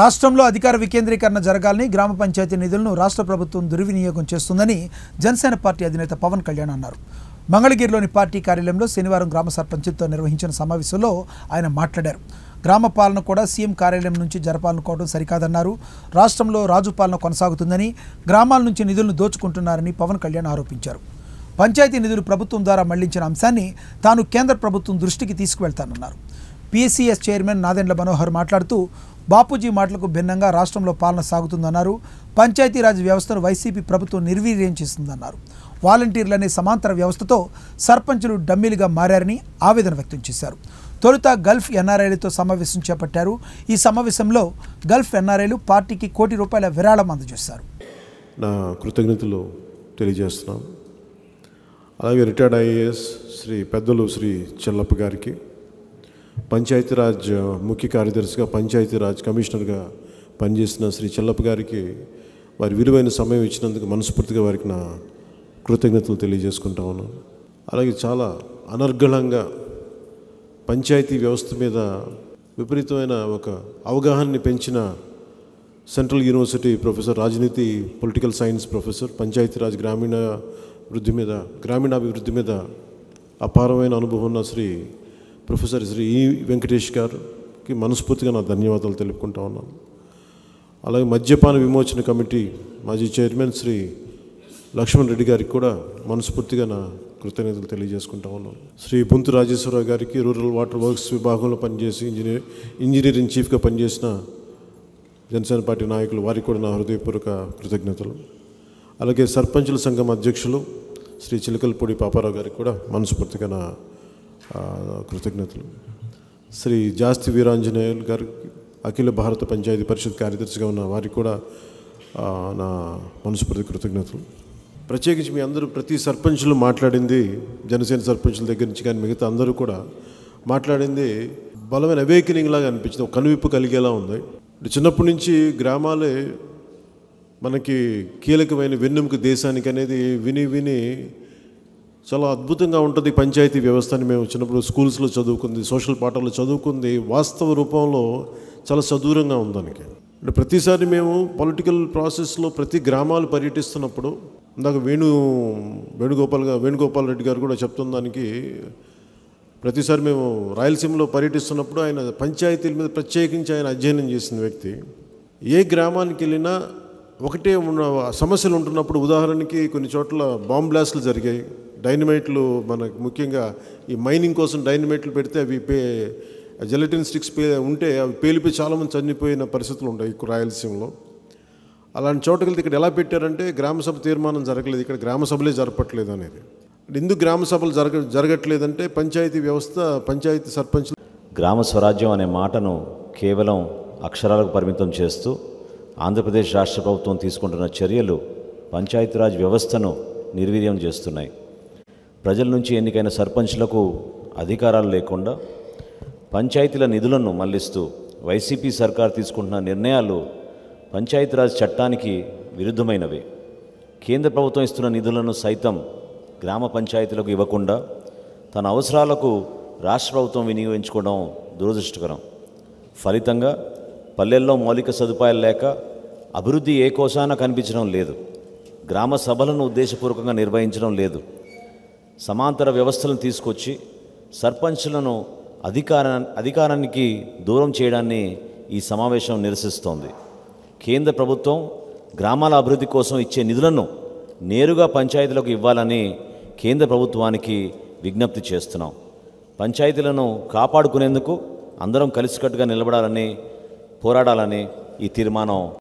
రాష్ట్రంలో అధికార వికేంద్రీకరణ జరగాలని గ్రామ పంచాయతీ నిధులను రాష్ట్ర ప్రభుత్వం దుర్వినియోగం చేస్తుందని జనసేన పార్టీ అధినేత పవన్ కళ్యాణ్ అన్నారు మంగళగిరిలోని పార్టీ కార్యాలయంలో శనివారం గ్రామ సర్పంచ్తో నిర్వహించిన సమావేశంలో ఆయన మాట్లాడారు గ్రామ పాలన కూడా సీఎం కార్యాలయం నుంచి జరపాలనుకోవడం సరికాదన్నారు రాష్ట్రంలో రాజు పాలన కొనసాగుతుందని గ్రామాల నుంచి నిధులను దోచుకుంటున్నారని పవన్ కళ్యాణ్ ఆరోపించారు పంచాయతీ నిధులు ప్రభుత్వం ద్వారా మళ్లించిన అంశాన్ని తాను కేంద్ర ప్రభుత్వం దృష్టికి తీసుకువెళ్తానన్నారు పీసీఎస్ చైర్మన్ నాదెండ్ల మనోహర్ మాట్లాడుతూ బాపూజీ మాటలకు భిన్నంగా రాష్ట్రంలో పాలన సాగుతుందన్నారు పంచాయతీరాజ్ వ్యవస్థను వైసీపీ ప్రభుత్వం నిర్వీర్యం చేస్తుందన్నారు వాలంటీర్లనే సమాంతర వ్యవస్థతో సర్పంచులు డమ్మీలుగా మారారని ఆవేదన వ్యక్తం చేశారు తొలుత గల్ఫ్ ఎన్ఆర్ఐలతో సమావేశం చేపట్టారు ఈ సమావేశంలో గల్ఫ్ ఎన్ఆర్ఐలు పార్టీకి కోటి రూపాయల విరాళం అందజేశారు నా కృతజ్ఞతలు తెలియజేస్తున్నాం అలాగే రిటైర్డ్ ఐఏఎస్ శ్రీ పెద్దలు శ్రీ చెల్లప్ప గారికి పంచాయతీరాజ్ ముఖ్య కార్యదర్శిగా పంచాయతీరాజ్ కమిషనర్గా పనిచేసిన శ్రీ చెల్లప్ప గారికి వారి విలువైన సమయం ఇచ్చినందుకు మనస్ఫూర్తిగా వారికి నా కృతజ్ఞతలు తెలియజేసుకుంటా ఉన్నాను అలాగే చాలా అనర్గళంగా పంచాయతీ వ్యవస్థ మీద విపరీతమైన ఒక అవగాహనని పెంచిన సెంట్రల్ యూనివర్సిటీ ప్రొఫెసర్ రాజనీతి పొలిటికల్ సైన్స్ ప్రొఫెసర్ పంచాయతీరాజ్ గ్రామీణ వృద్ధి మీద గ్రామీణాభివృద్ధి మీద అపారమైన అనుభవం ఉన్న శ్రీ ప్రొఫెసర్ శ్రీ ఈ వెంకటేష్ గారికి మనస్ఫూర్తిగా నా ధన్యవాదాలు తెలుపుకుంటా ఉన్నాను అలాగే మద్యపాన విమోచన కమిటీ మాజీ చైర్మన్ శ్రీ లక్ష్మణ్ రెడ్డి గారికి కూడా మనస్ఫూర్తిగా నా కృతజ్ఞతలు తెలియజేసుకుంటా ఉన్నాను శ్రీ బుంతు రాజేశ్వరరావు గారికి రూరల్ వాటర్ వర్క్స్ విభాగంలో పనిచేసి ఇంజనీర్ ఇంజనీరింగ్ చీఫ్గా పనిచేసిన జనసేన పార్టీ నాయకులు వారికి కూడా నా హృదయపూర్వక కృతజ్ఞతలు అలాగే సర్పంచుల సంఘం అధ్యక్షులు శ్రీ చిలకలపూడి పాపారావు గారికి కూడా మనస్ఫూర్తిగా నా కృతజ్ఞతలు శ్రీ జాస్తి వీరాంజనేయులు గారు అఖిల భారత పంచాయతీ పరిషత్ కార్యదర్శిగా ఉన్న వారికి కూడా నా మనస్ఫూర్తి కృతజ్ఞతలు ప్రత్యేకించి మీ అందరూ ప్రతి సర్పంచ్లు మాట్లాడింది జనసేన సర్పంచ్ల దగ్గర నుంచి కానీ మిగతా అందరూ కూడా మాట్లాడింది బలమైన అవేకనింగ్ లాగా అనిపించింది ఒక కనువిప్పు కలిగేలా ఉంది చిన్నప్పటి నుంచి గ్రామాలే మనకి కీలకమైన వెన్నుముక దేశానికి అనేది విని విని చాలా అద్భుతంగా ఉంటుంది పంచాయతీ వ్యవస్థని మేము చిన్నప్పుడు స్కూల్స్లో చదువుకుంది సోషల్ పాఠాలు చదువుకుంది వాస్తవ రూపంలో చాలా సదూరంగా ఉంది దానికి అంటే ప్రతిసారి మేము పొలిటికల్ ప్రాసెస్లో ప్రతి గ్రామాలు పర్యటిస్తున్నప్పుడు ఇందాక వేణు వేణుగోపాల్ గారు వేణుగోపాల్ రెడ్డి గారు కూడా చెప్తున్న దానికి ప్రతిసారి మేము రాయలసీమలో పర్యటిస్తున్నప్పుడు ఆయన పంచాయతీల మీద ప్రత్యేకించి ఆయన అధ్యయనం చేసిన వ్యక్తి ఏ గ్రామానికి వెళ్ళినా ఒకటే ఉన్న సమస్యలు ఉంటున్నప్పుడు ఉదాహరణకి కొన్ని చోట్ల బాంబ్ బ్లాస్ట్లు జరిగాయి డైనమైట్లు మనకు ముఖ్యంగా ఈ మైనింగ్ కోసం డైనమైట్లు పెడితే అవి పే జెలటిన్ స్టిక్స్ పే ఉంటే అవి పేలిపోయి చాలామంది చనిపోయిన పరిస్థితులు ఉంటాయి రాయలసీమలో అలాంటి చోటకెళ్తే ఇక్కడ ఎలా పెట్టారంటే గ్రామసభ తీర్మానం జరగలేదు ఇక్కడ గ్రామ సభలే జరపట్లేదు అనేది ఎందుకు సభలు జరగ జరగట్లేదంటే పంచాయతీ వ్యవస్థ పంచాయతీ సర్పంచ్ గ్రామ స్వరాజ్యం అనే మాటను కేవలం అక్షరాలకు పరిమితం చేస్తూ ఆంధ్రప్రదేశ్ రాష్ట్ర ప్రభుత్వం తీసుకుంటున్న చర్యలు పంచాయతీరాజ్ వ్యవస్థను నిర్వీర్యం చేస్తున్నాయి ప్రజల నుంచి ఎన్నికైన సర్పంచ్లకు అధికారాలు లేకుండా పంచాయతీల నిధులను మళ్లిస్తూ వైసీపీ సర్కార్ తీసుకుంటున్న నిర్ణయాలు పంచాయతీరాజ్ చట్టానికి విరుద్ధమైనవి కేంద్ర ప్రభుత్వం ఇస్తున్న నిధులను సైతం గ్రామ పంచాయతీలకు ఇవ్వకుండా తన అవసరాలకు రాష్ట్ర ప్రభుత్వం వినియోగించుకోవడం దురదృష్టకరం ఫలితంగా పల్లెల్లో మౌలిక సదుపాయాలు లేక అభివృద్ధి ఏ కోసాన కనిపించడం లేదు గ్రామ సభలను ఉద్దేశపూర్వకంగా నిర్వహించడం లేదు సమాంతర వ్యవస్థలను తీసుకొచ్చి సర్పంచ్లను అధికారా అధికారానికి దూరం చేయడాన్ని ఈ సమావేశం నిరసిస్తోంది కేంద్ర ప్రభుత్వం గ్రామాల అభివృద్ధి కోసం ఇచ్చే నిధులను నేరుగా పంచాయతీలకు ఇవ్వాలని కేంద్ర ప్రభుత్వానికి విజ్ఞప్తి చేస్తున్నాం పంచాయతీలను కాపాడుకునేందుకు అందరం కలిసికట్టుగా నిలబడాలని పోరాడాలని ఈ తీర్మానం